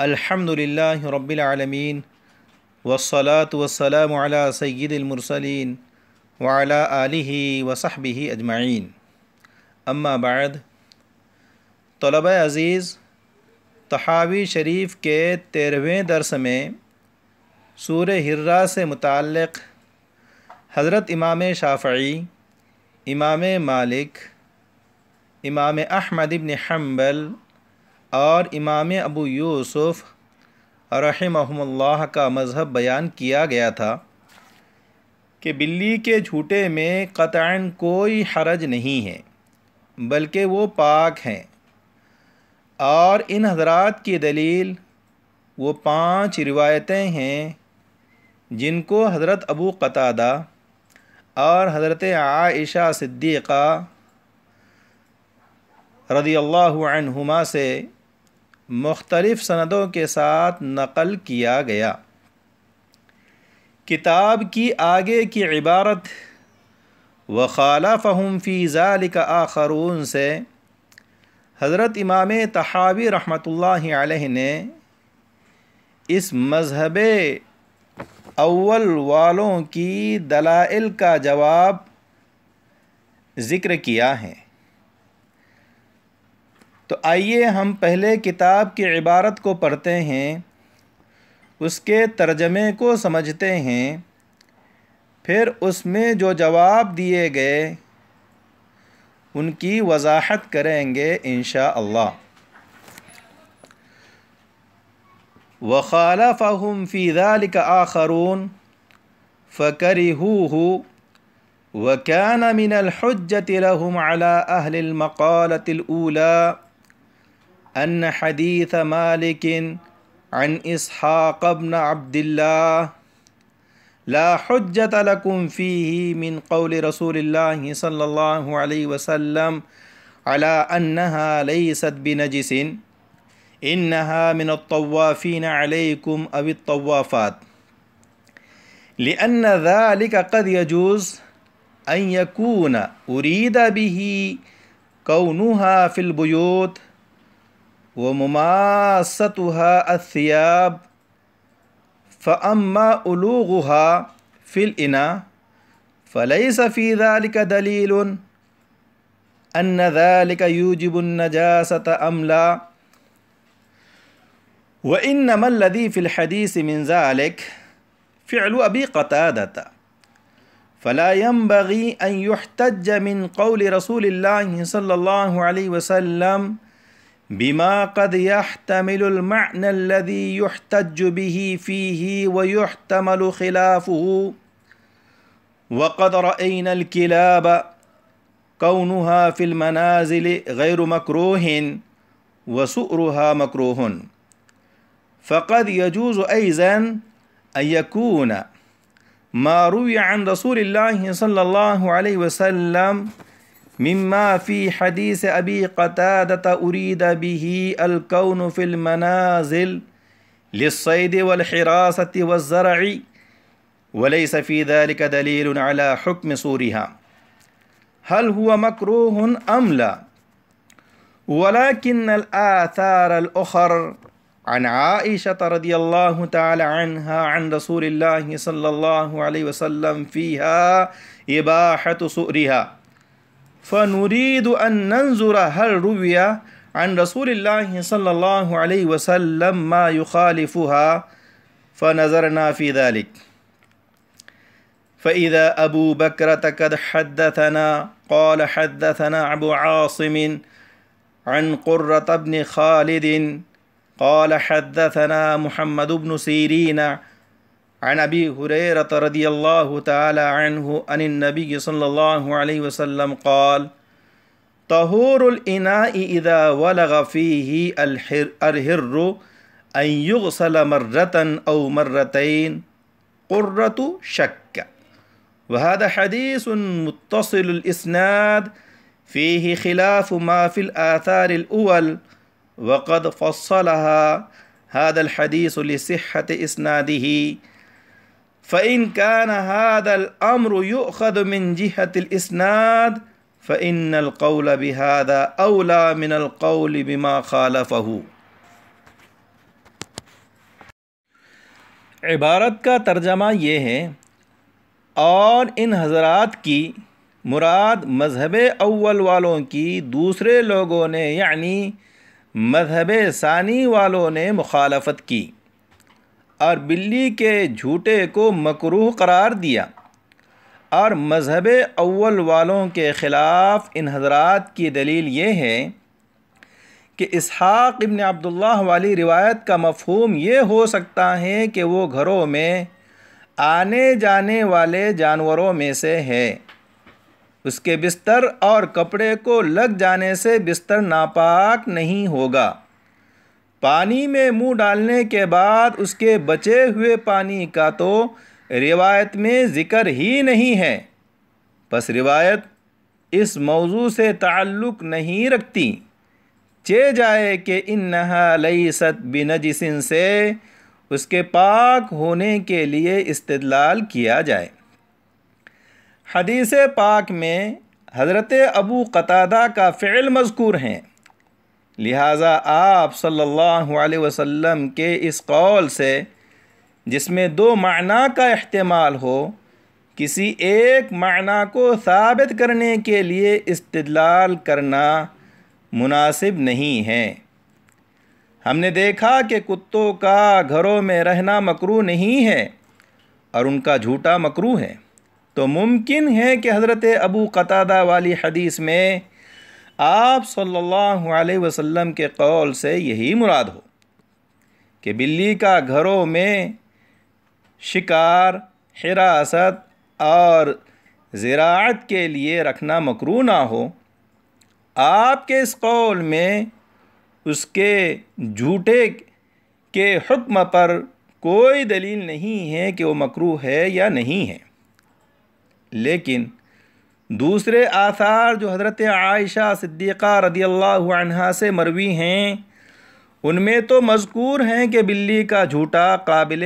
अल्हम्दुलिल्लाह रब्बिल आलमीन वसलात वसलाम अला सैदिलमरसलिन वाला आलिही वसहबी अजमाइन अम्मा बाद तलब अज़ीज़ तहावी शरीफ के तेरहवें दरस में सूर हर्रा से मुतक़ हज़रत इमाम शाफ़ी इमाम मालिक इमाम अहमद इबन हम्बल और इमाम अबू यूसुफ़ रहमल्ला का मज़हब बयान किया गया था कि बिल्ली के झूठे में कतान कोई हरज नहीं है बल्कि वो पाक हैं और इन हजरात की दलील वो पांच रिवायतें हैं जिनको हज़रत अबू कतादा और हज़रत आयशा सिद्दीक़ा रदी अल्लाहुमा से मुख्तलफ़ सनदों के साथ नकल किया गया किताब की आगे की इबारत व खाला फ़हम फ़ीज़ाल का आखरून से हज़रत इमाम तहावी रहमत ने इस मजहब अव्वल वालों की दलाइल का जवाब ज़िक्र किया है तो आइए हम पहले किताब की इबारत को पढ़ते हैं उसके तर्जमे को समझते हैं फिर उसमें जो जवाब दिए गए उनकी वजाहत करेंगे इन अल्लाह وخالفهم في ذلك آخرون فكرهوه وكان من الحجة لهم على أهل المقالة الأولى أن حديث مالك عن إسحاق بن عبد الله لا حجة لكم فيه من قول رسول الله صلى الله عليه وسلم على أنها ليست بنجس إنها من الطوافين عليكم أو الطوافات لأن ذلك قد يجوز أن يكون أريد به كونها في البيوت ومماستها الثياب فأما ألوغها في الإناء فليس في ذلك دليل أن ذلك يوجب النجاسة أم لا وإنما الذي في الحديث من ذلك فعل أبي قتادة فلا ينبغي أن يحتج من قول رسول الله صلى الله عليه وسلم بما قد يحتمل المعنى الذي يحتج به فيه ويحتمل خلافه وقد رأينا الكلاب كونها في المنازل غير مكروه وسؤرها مكروه فقد يجوز أيضا أن يكون ما روي عن رسول الله صلى الله عليه وسلم مما في حديث أبي قتادة أريد به الكون في المنازل للصيد والحراسة والزرع وليس في ذلك دليل على حكم صورها هل هو مكروه أم لا ولكن الآثار الأخر عن عائشة رضي الله تعالى عنها عن رسول الله صلى الله عليه وسلم فيها إباحة سؤرها فنريد أن ننظر هل روي عن رسول الله صلى الله عليه وسلم ما يخالفها فنظرنا في ذلك فإذا أبو بكرة قد حدثنا قال حدثنا أبو عاصم عن قرة بن خالد قال حدثنا محمد بن سيرين عن أبي هريرة رضي الله تعالى عنه أن النبي صلى الله عليه وسلم قال طهور الإناء إذا ولغ فيه الهر أن يغسل مرة أو مرتين قرة شك وهذا حديث متصل الإسناد فيه خلاف ما في الآثار الأول वक़द फ़सलहा हदलहदीसत इसनादी फ़ैन कान हादल अमर युखद मिन जिहतलस्नाद फ़ैन कौल बिहादा अवला मिनल कौल बिमा खालफहू इबारत का तर्जमा ये है और इन हजरात की मुराद मजहब अव्वल वालों की दूसरे लोगों ने यानी मजहब सानी वालों ने मुखालफत की और बिल्ली के झूठे को मकरूह करार दिया और मजहब अव्वल वालों के ख़िलाफ़ इन हजरात की दलील ये है कि इसहाक़ इबन अब्दुल्ला वाली रिवायत का मफहूम ये हो सकता है कि वो घरों में आने जाने वाले जानवरों में से है उसके बिस्तर और कपड़े को लग जाने से बिस्तर नापाक नहीं होगा पानी में मुंह डालने के बाद उसके बचे हुए पानी का तो रिवायत में ज़िक्र ही नहीं है बस रिवायत इस मौजू से ताल्लुक़ नहीं रखती चे जाए कि इन नई लई सत बिनजिसन से उसके पाक होने के लिए इस्तलाल किया जाए हदीस पाक में हज़रत अबू कतादा का फ़िल मज़कूर हैं लिहाजा आप सल्लल्लाहु अलैहि वसल्लम के इस कौल से जिसमें दो मायना का अहतमाल हो किसी एक मायना को साबित करने के लिए इस्तलाल करना मुनासिब नहीं है हमने देखा कि कुत्तों का घरों में रहना मकरू नहीं है और उनका झूठा मकरू है तो मुमकिन है कि हज़रत अबू कतादा वाली हदीस में आप सल्लल्लाहु अलैहि वसल्लम के कौल से यही मुराद हो कि बिल्ली का घरों में शिकार हिरासत और ज़रात के लिए रखना मकरू ना हो आपके इस कौल में उसके झूठे के हुक्म पर कोई दलील नहीं है कि वो मकरू है या नहीं है लेकिन दूसरे आसार जो हज़रत आयशा सिद्दीक़ा रदी अल्लाह से मरवी हैं उनमें तो मजकूर हैं कि बिल्ली का झूठा काबिल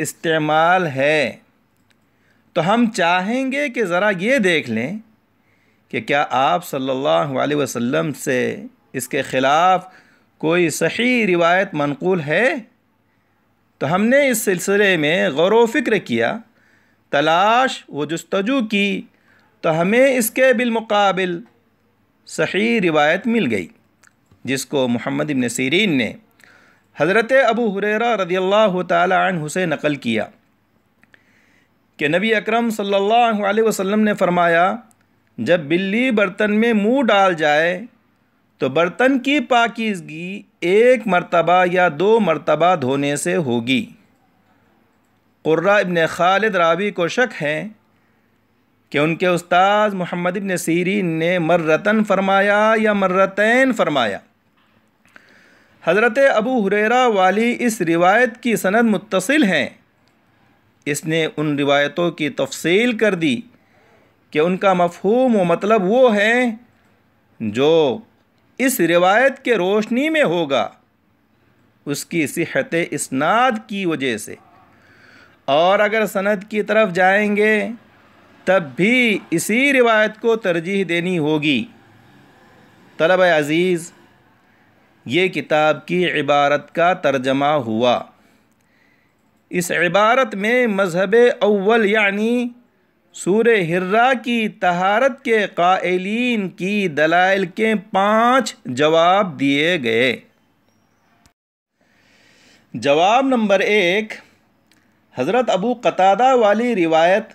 इस्तेमाल है तो हम चाहेंगे कि ज़रा ये देख लें कि क्या आप सल्लल्लाहु अलैहि वसल्लम से इसके ख़िलाफ़ कोई सही रिवायत मनकूल है तो हमने इस सिलसिले में गौर व फ़िक्र किया तलाश व जस्तजू की तो हमें इसके बिलमकबिल सही रिवायत मिल गई जिसको मोहम्मद इबन सीरीन ने हज़रत अबू हुरेरा रदी अल्लाह से नकल किया कि नबी अकरम सल्लल्लाहु अलैहि वसल्लम ने फरमाया जब बिल्ली बर्तन में मुंह डाल जाए तो बर्तन की पाकिजगी एक मरतबा या दो मरतबा धोने से होगी कुर्रा इबन खालिद रावी को शक है कि उनके उस्ताद मोहम्मद इबन सीरीन ने मर्रतन फरमाया या मर्रतैन फरमाया हज़रत अबू हुरेरा वाली इस रिवायत की सनद मुतसिल हैं इसने उन रिवायतों की तफसील कर दी कि उनका मफहूम व मतलब वो है जो इस रिवायत के रोशनी में होगा उसकी सिहत इसनाद की वजह से और अगर सनद की तरफ जाएंगे तब भी इसी रिवायत को तरजीह देनी होगी तलब अज़ीज़ ये किताब की इबारत का तर्जमा हुआ इस इबारत में मज़हब अव्वल यानी सूर हर्रा की तहारत के कायलिन की दलाइल के पाँच जवाब दिए गए जवाब नंबर एक हज़रत अबू कतादा वाली रिवायत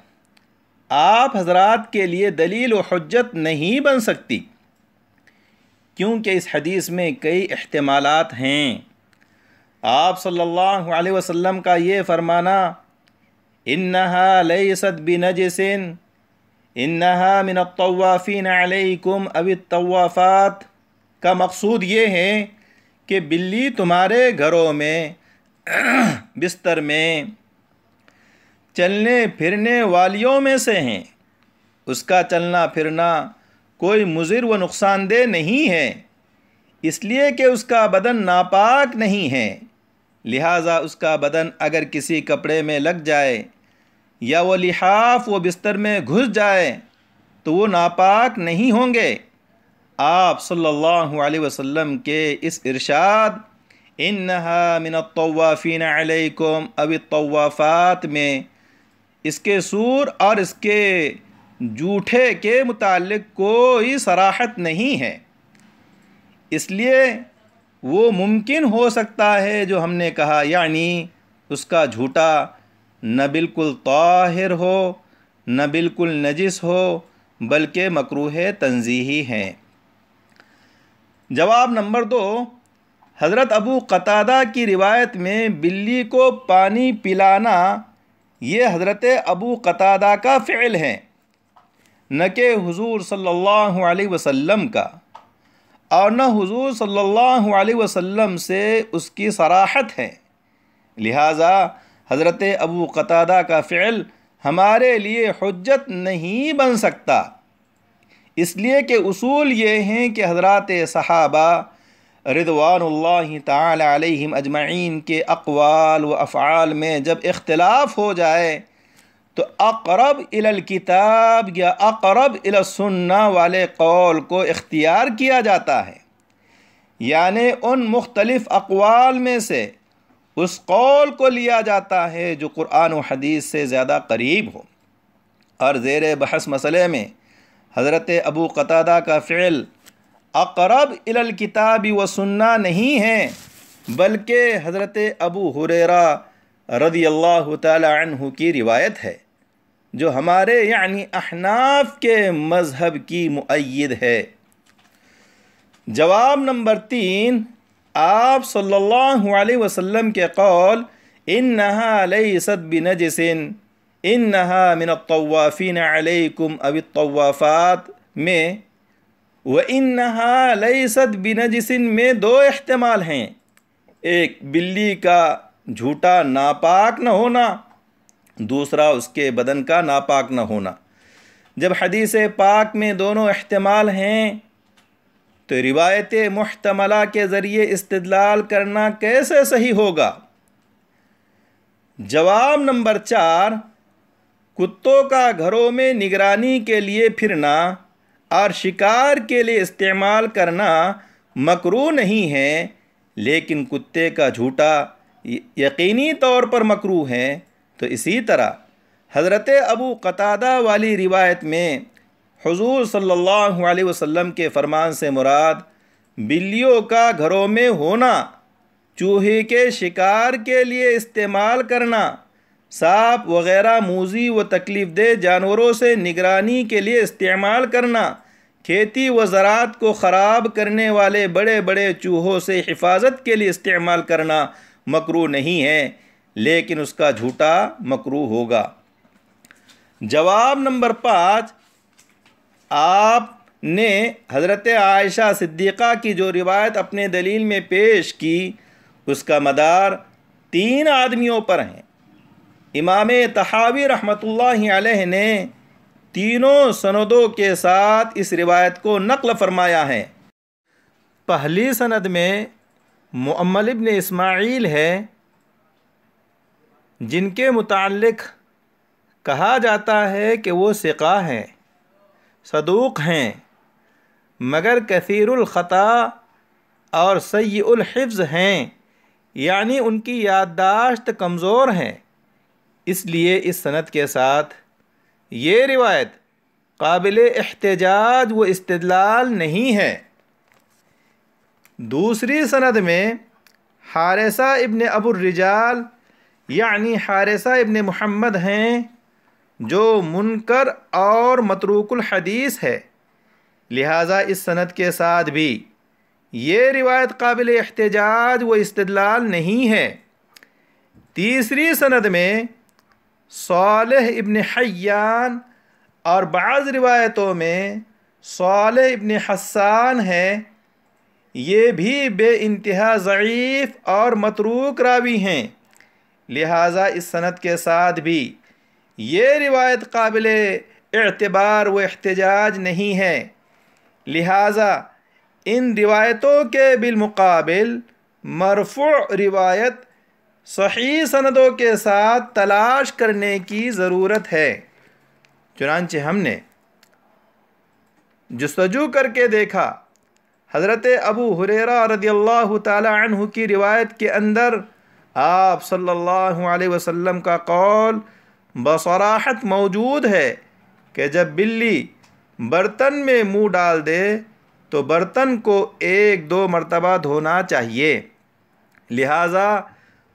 आप हजरात के लिए दलील व हजत नहीं बन सकती क्योंकि इस हदीस में कई अहतमालत हैं आप सल्लल्लाहु अलैहि वसल्लम का ये फ़रमाना इन्हा लैसत बिनजसिन इन्नहा मिन तवाफ़िन अलैकुम अवि तवाफ़ात का मकसूद ये है कि बिल्ली तुम्हारे घरों में बिस्तर में चलने फिरने वालियों में से हैं उसका चलना फिरना कोई मुजिर व नुकसानदेह नहीं है इसलिए कि उसका बदन नापाक नहीं है लिहाजा उसका बदन अगर किसी कपड़े में लग जाए या वो लिहाफ व बिस्तर में घुस जाए तो वो नापाक नहीं होंगे आप सल्लल्लाहु अलैहि वसल्लम के इस इरशाद इन मिनतवाफ़ीन अलैकुम अबितवाफ़ात में इसके सूर और इसके जूठे के मुतालिक कोई सराहत नहीं है इसलिए वो मुमकिन हो सकता है जो हमने कहा यानी उसका झूठा न बिल्कुल ताहिर हो न बिल्कुल नजिस हो बल्कि मकरूह तनजीही हैं जवाब नंबर दो हज़रत अबू कतादा की रिवायत में बिल्ली को पानी पिलाना ये हज़रत अबू कतादा का फ़िल है न कि हुजूर सल्लल्लाहु अलैहि वसल्लम का और न हुजूर सल्लल्लाहु अलैहि वसल्लम से उसकी सराहत है लिहाजा हज़रत अबू कतादा का फ़िल हमारे लिए हजत नहीं बन सकता इसलिए कि असूल ये हैं कि हजरत सहाबा रिदवानल्ला तम अजमाइन के अकवाल व अफ़ाल में जब इख्तलाफ हो जाए तो अकरब किताब या अकरब सुन्ना वाले कौल को इख्तियार किया जाता है यानि उन मुख्तलफ़ अकवाल में से उस कौल को लिया जाता है जो कुरान हदीस से ज़्यादा करीब हो और ज़ेर बहस मसले में हज़रत अबू कतादा का फैल अकरब इलल किताब व सुन्ना नहीं है बल्कि हज़रत अबू हुरेरा रदी अल्लाह तहु की रिवायत है जो हमारे यानी अहनाफ के मज़हब की मुद है जवाब नंबर तीन आप सल्लल्लाहु अलैहि वसल्लम के कौल इन नहासद बिन जसिन इन नहा मिनतवाफ़िन अलकुम में व इन नहासद बिनजिसिन में दो अहतमाल हैं एक बिल्ली का झूठा नापाक न होना दूसरा उसके बदन का नापाक न होना जब हदीस पाक में दोनों अहतमाल हैं तो रिवायत महतमला के ज़रिए इस्तलाल करना कैसे सही होगा जवाब नंबर चार कुत्तों का घरों में निगरानी के लिए फिरना और शिकार के लिए इस्तेमाल करना मकरू नहीं है लेकिन कुत्ते का झूठा यकीनी तौर पर मकरू है तो इसी तरह हज़रत अबू कतादा वाली रिवायत में हुजूर सल्लल्लाहु अलैहि वसल्लम के फरमान से मुराद बिल्लियों का घरों में होना चूहे के शिकार के लिए इस्तेमाल करना सांप वगैरह मूजी व तकलीफ़ दे जानवरों से निगरानी के लिए इस्तेमाल करना खेती व ज़रात को ख़राब करने वाले बड़े बड़े चूहों से हिफाजत के लिए इस्तेमाल करना मकरू नहीं है लेकिन उसका झूठा मकरू होगा जवाब नंबर पाँच आपने हज़रत आयशा सिद्दीक़ा की जो रिवायत अपने दलील में पेश की उसका मदार तीन आदमियों पर हैं इमाम तहावी रहमत ने तीनों सनदों के साथ इस रिवायत को नकल फरमाया है पहली सनद में मुअम्मल इसमाइल है जिनके मुतक़ कहा जाता है कि वो सिका हैं सदूक हैं मगर कसीरखता और सैलहफ़ हैं यानी उनकी याददाश्त कमज़ोर हैं इसलिए इस सनत के साथ ये रिवायत काबिल एहतजाज व इस्तलाल नहीं है दूसरी सनद में हारसा इबन रिजाल यानी हारसा इबन मोहम्मद हैं जो मुनकर और मतरूकुल हदीस है लिहाजा इस सनद के साथ भी ये रिवायत काबिल एहतजाज व इस्तलाल नहीं है तीसरी सनद में साल इबन हयान और बाज़ रिवायतों में साल इबन हसान है ये भी बे इंतहा ज़ीफ़ और मतरूक रावी हैं लिहाजा इस सनत के साथ भी ये रिवायत काबिल एतबार व एहतजाज नहीं है लिहाजा इन रिवायतों के बिलमुकाबिल मरफू रिवायत सही सनदों के साथ तलाश करने की ज़रूरत है चुनानचे हमने जस्तजू करके देखा हज़रत अबू हुरेरा रदियल्लाहु ताला की रिवायत के अंदर आप सल्लल्लाहु अलैहि वसल्लम का कौल बसराहत मौजूद है कि जब बिल्ली बर्तन में मुंह डाल दे तो बर्तन को एक दो मरतबा धोना चाहिए लिहाजा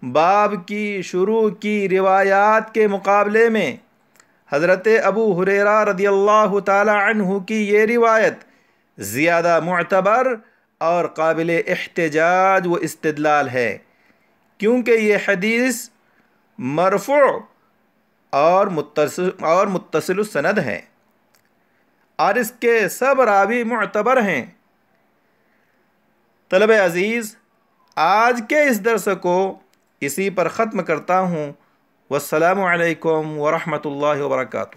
बाब की शुरू की रिवायात के मुकाबले में हज़रत अबू हुरेरा रदी अल्लाह तह की ये रिवायत ज़्यादा मतबर और काबिल एहतजाज व इस्तलाल है क्योंकि ये हदीस मरफ़ और मुतस और मुतसिल सनद है और इसके सब रावी मतबर हैं तलब अज़ीज़ आज के इस दरस को इसी पर ख़त्म करता हूँ वालकम वरहमल वर्का